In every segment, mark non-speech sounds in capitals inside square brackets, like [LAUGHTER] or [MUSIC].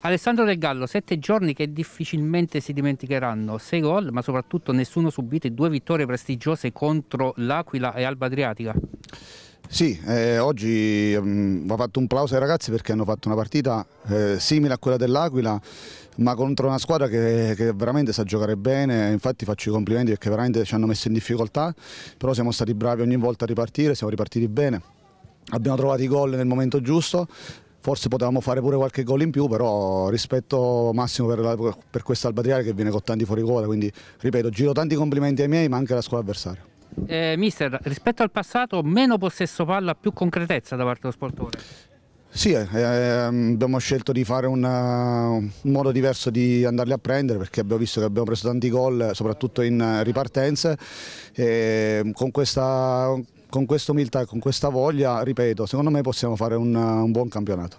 Alessandro Del Gallo, sette giorni che difficilmente si dimenticheranno, sei gol ma soprattutto nessuno subito, e due vittorie prestigiose contro l'Aquila e Alba Adriatica. Sì, eh, oggi mh, mm, va fatto un plauso ai ragazzi perché hanno fatto una partita eh, simile a quella dell'Aquila ma contro una squadra che, che, veramente sa giocare bene, infatti faccio i complimenti perché veramente ci hanno messo in difficoltà, però siamo stati bravi ogni volta a ripartire, siamo ripartiti bene. Abbiamo trovato i gol nel momento giusto, forse potevamo fare pure qualche gol in più, però rispetto massimo per, per questa Albadriale che viene con tanti fuori gola, quindi ripeto, giro tanti complimenti ai miei ma anche alla squadra avversaria. Eh, mister, rispetto al passato, meno possesso palla, più concretezza da parte dello sportore? Sì, eh, ehm, abbiamo scelto di fare una, un modo diverso di andarli a prendere perché abbiamo visto che abbiamo preso tanti gol, soprattutto in eh, ripartenze. E ehm, con questa con questa umiltà e con questa voglia, ripeto, secondo me possiamo fare un, un buon campionato.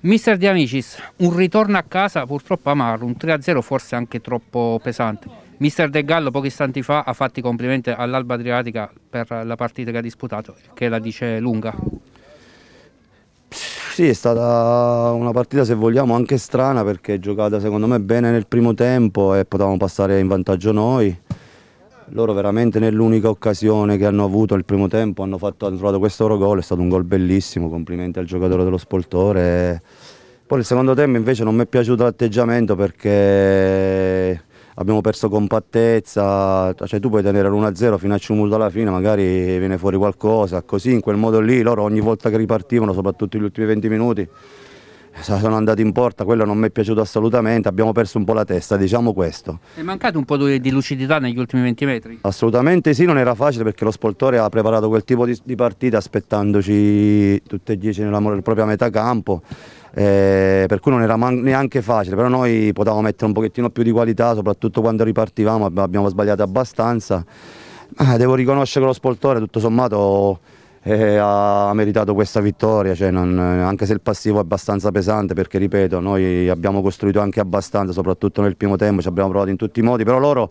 Mister De Amicis, un ritorno a casa purtroppo amaro, un 3-0 forse anche troppo pesante. Mister De Gallo pochi istanti fa ha fatto i complimenti all'Alba Adriatica per la partita che ha disputato, che la dice lunga. Sì, è stata una partita se vogliamo anche strana perché giocata secondo me bene nel primo tempo e potevamo passare in vantaggio noi loro veramente nell'unica occasione che hanno avuto nel primo tempo hanno, fatto, hanno trovato questo loro gol, è stato un gol bellissimo, complimenti al giocatore dello Spoltore. Poi nel secondo tempo invece non mi è piaciuto l'atteggiamento perché abbiamo perso compattezza, cioè tu puoi tenere l'1-0 fino a Ciumuto alla fine, magari viene fuori qualcosa, così in quel modo lì loro ogni volta che ripartivano, soprattutto negli ultimi 20 minuti, sono andato in porta, quello non mi è piaciuto assolutamente, abbiamo perso un po' la testa, diciamo questo. È mancato un po' di lucidità negli ultimi 20 metri? Assolutamente sì, non era facile perché lo spoltore ha preparato quel tipo di, di partita aspettandoci tutte e dieci nella propria metà campo. Eh, per cui non era neanche facile, però noi potevamo mettere un pochettino più di qualità, soprattutto quando ripartivamo abbiamo sbagliato abbastanza. Ah, devo riconoscere che lo spoltore tutto sommato ha meritato questa vittoria, cioè non, anche se il passivo è abbastanza pesante perché ripeto noi abbiamo costruito anche abbastanza soprattutto nel primo tempo, ci abbiamo provato in tutti i modi, però loro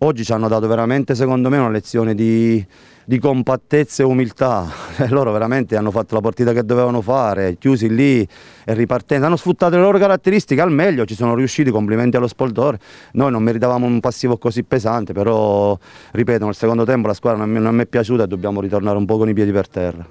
oggi ci hanno dato veramente secondo me una lezione di, di compattezza e umiltà, [LAUGHS] loro veramente hanno fatto la partita che dovevano fare, chiusi lì e ripartendo, hanno sfruttato le loro caratteristiche al meglio, ci sono riusciti, complimenti allo Spoltore, noi non meritavamo un passivo così pesante, però ripeto nel secondo tempo la squadra non mi, non mi è piaciuta e dobbiamo ritornare un po' con i piedi per terra.